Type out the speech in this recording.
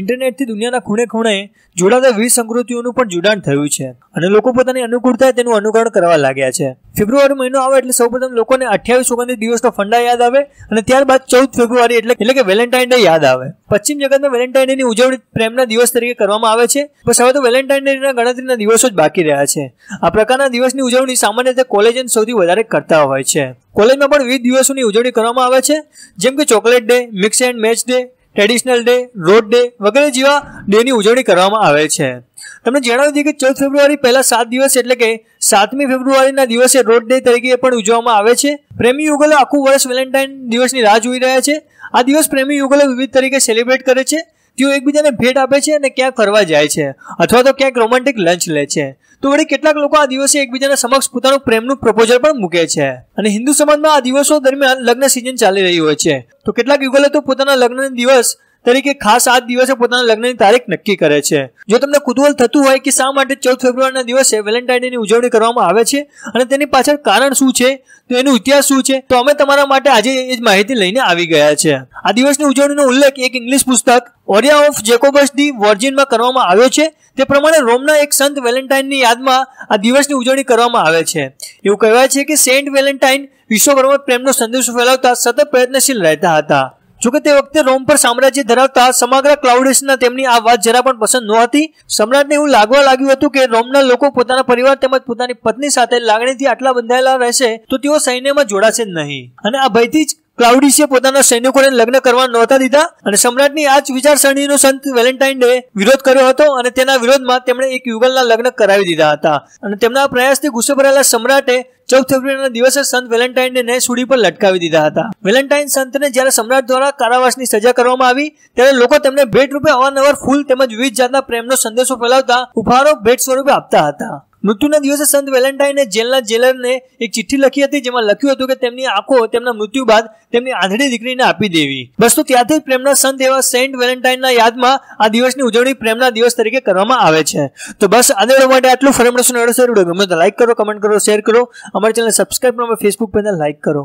ઇન્ટરનેટથી દુનિયાના ખૂણે ખૂણે જોડાતા વિવિધ સંસ્કૃતિઓનું પણ જોડાણ થયું છે અને લોકો પોતાની અનુકૂળતા તેનું અનુકરણ કરવા લાગ્યા છે ફેબ્રુઆરી મહિનો આવે એટલે સૌપ્રથમ લોકોને અઠ્યાવીસ ઓગણત્રીસ દિવસનો ફંડા યાદ આવે અને ત્યારબાદ ચૌદ ફેબ્રુઆરી એટલે એટલે કે વેલેન્ટાઇન ડે યાદ આવે પશ્ચિમ જગતમાં વેલેન્ટાઇન ડેની ઉજવણી પ્રેમના દિવસ તરીકે કરવામાં આવે છે બસ હવે તો વેલેન્ટાઇન ડેના ગણતરીના દિવસો જ બાકી રહ્યા છે આ પ્રકારના દિવસની ઉજવણી સામાન્ય રીતે કોલેજ સૌથી વધારે કરતા હોય છે કોલેજમાં પણ વિવિધ દિવસોની ઉજવણી કરવામાં આવે છે જેમ કે chocolate day mix and match day traditional day rose day વગેરે જેવા ડેની ઉજવણી કરવામાં આવે છે તમને જણાવી દઈએ કે ચૌદ ફેબ્રુઆરી પહેલા સાત દિવસ એટલે કે સાતમી ફેબ્રુઆરીના દિવસે રોડ ડે તરીકે પણ ઉજવવામાં આવે છે પ્રેમી યુગલો આખું વર્ષ વેલેન્ટાઇન દિવસની રાહ જોઈ રહ્યા છે આ દિવસ પ્રેમી યુગલો વિવિધ તરીકે સેલિબ્રેટ કરે છે તેઓ એકબીજાને ભેટ આપે છે અને ક્યાંક ફરવા જાય છે અથવા તો ક્યાંક રોમેન્ટિક લંચ લે છે તો વળી કેટલાક લોકો આ દિવસે એકબીજાના સમક્ષ પોતાનું પ્રેમનું પ્રપોઝલ પણ મૂકે છે અને હિન્દુ સમાજમાં આ દિવસો દરમિયાન લગ્ન સિઝન ચાલી રહી હોય છે તો કેટલાક યુગલે તો પોતાના લગ્ન દિવસ તરીકે ખાસ આ દિવસે પોતાના લગ્નની તારીખ નક્કી કરે છે જો તમને કુતૂહલ થતું હોય કે શા માટે ચૌદ ફેબ્રુઆરીના દિવસે વેલેન્ટાઇન ઉજવણી કરવામાં આવે છે અને તેની પાછળ કારણ શું છે તો એનું ઇતિહાસ શું છે તો અમે તમારા માટે આજે એ જ માહિતી લઈને આવી ગયા છે આ દિવસની ઉજવણીનો ઉલ્લેખ એક ઇંગ્લિશ પુસ્તક ઓરિયા ઓફ જેકોબસ ડી વર્જિનમાં કરવામાં આવ્યો છે તે પ્રમાણે રોમના એક સંત વેલેન્ટાઇનની યાદમાં આ દિવસની ઉજવણી કરવામાં આવે છે એવું કહેવાય છે કે સેન્ટ વેલેન્ટાઇન વિશ્વભરમાં પ્રેમનો સંદેશો ફેલાવતા સતત પ્રયત્નશીલ રહેતા હતા જોકે તે વખતે રોમ પર સામ્રાજ્ય ધરાવતા સમગ્ર ક્લાઉડિયસના તેમની આ વાત જરા પણ પસંદ નહોતી સમ્રાટને એવું લાગવા લાગ્યું હતું કે રોમના લોકો પોતાના પરિવાર તેમજ પોતાની પત્ની સાથે લાગણીથી આટલા બંધાયેલા રહેશે તો તેઓ સૈન્યમાં જોડાશે જ નહીં અને આ ભયથી જ ક્લાઉડિસે પોતાના સૈનિકોને લગ્ન કરવા નહોતા દીધા અને સમ્રાટની આ જ વિચારસરણીનો સંત વેલેન્ટાઇનડે વિરોધ કર્યો હતો અને તેના વિરોધમાં તેમણે એક યુગલના લગ્ન કરાવી દીધા હતા અને તેમના પ્રયાસથી ગુસ્સે ભરાયેલા સમ્રાટે ચૌદ ફેબ્રુઆરીના દિવસે સંત વેલેન્ટાઇનને સુડી પર લટકાવી દીધા હતા વેલેન્ટાઇન સંતને જ્યારે સમ્રાટ દ્વારા કારાવાસની સજા કરવામાં આવી ત્યારે લોકો તેમને ભેટ રૂપે અવારનવાર ફૂલ તેમજ વિવિધ જાતના પ્રેમનો સંદેશો ફેલાવતા ઉપહારો ભેટ સ્વરૂપે આપતા હતા મૃત્યુના દિવસે સંત વેલેન્ટાઇને જેલના જેલરને એક ચિઠ્ઠી લખી હતી જેમાં લખ્યું હતું કે તેમની આંખો તેમના મૃત્યુ બાદ તેમની આંધળી દીકરીને આપી દેવી બસ દોસ્તો ત્યારથી પ્રેમના સંત એવા સેન્ટ વેલેન્ટાઇનના યાદમાં આ દિવસની ઉજવણી પ્રેમના દિવસ તરીકે કરવામાં આવે છે તો બસ આદેડો માટે આટલું ફરી મળશું નડો સર વિડીયો ગમે તો લાઈક કરો કમેન્ટ કરો શેર કરો અમારી ચેનલ સબસ્ક્રાઈબ કરો ફેસબુક પેજને લાઈક કરો